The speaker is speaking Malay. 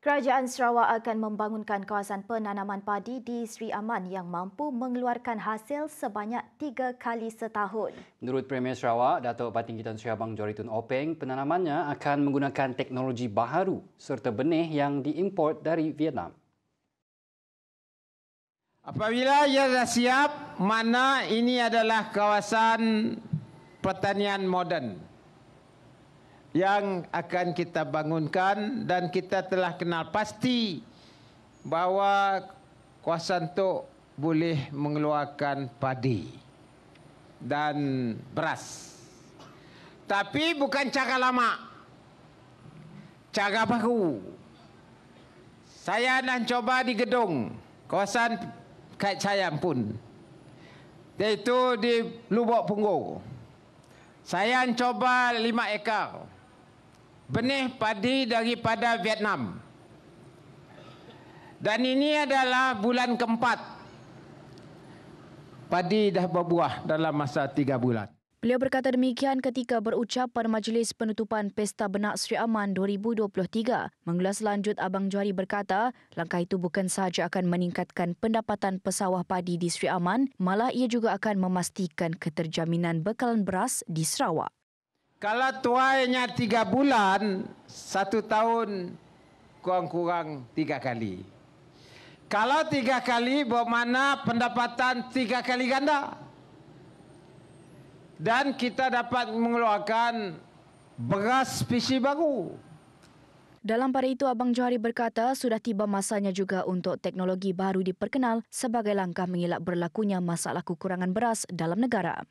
Kerajaan Sarawak akan membangunkan kawasan penanaman padi di Sri Aman yang mampu mengeluarkan hasil sebanyak tiga kali setahun. Menurut Premier Sarawak, Datuk Patin Kitan Sri Abang Joritun Openg, penanamannya akan menggunakan teknologi baharu serta benih yang diimport dari Vietnam. Apabila ia dah siap, mana ini adalah kawasan pertanian moden yang akan kita bangunkan dan kita telah kenal pasti bahawa kuasa untuk boleh mengeluarkan padi dan beras. Tapi bukan cara lama. Cara baru. Saya dah coba di gedung kawasan Kait Sayam pun. Iaitu di Lubuk Punggung. Saya coba lima ekar benih padi daripada Vietnam. Dan ini adalah bulan keempat. Padi dah berbuah dalam masa tiga bulan. Beliau berkata demikian ketika berucap pada majlis penutupan Pesta Benak Sri Aman 2023. Mengulas lanjut Abang Johari berkata, langkah itu bukan sahaja akan meningkatkan pendapatan pesawah padi di Sri Aman, malah ia juga akan memastikan keterjaminan bekalan beras di Sarawak. Kalau tuainya tiga bulan, satu tahun kurang-kurang tiga kali. Kalau tiga kali, bagaimana pendapatan tiga kali ganda. Dan kita dapat mengeluarkan beras spesies baru. Dalam pada itu, Abang Johari berkata sudah tiba masanya juga untuk teknologi baru diperkenal sebagai langkah mengelak berlakunya masalah kekurangan beras dalam negara.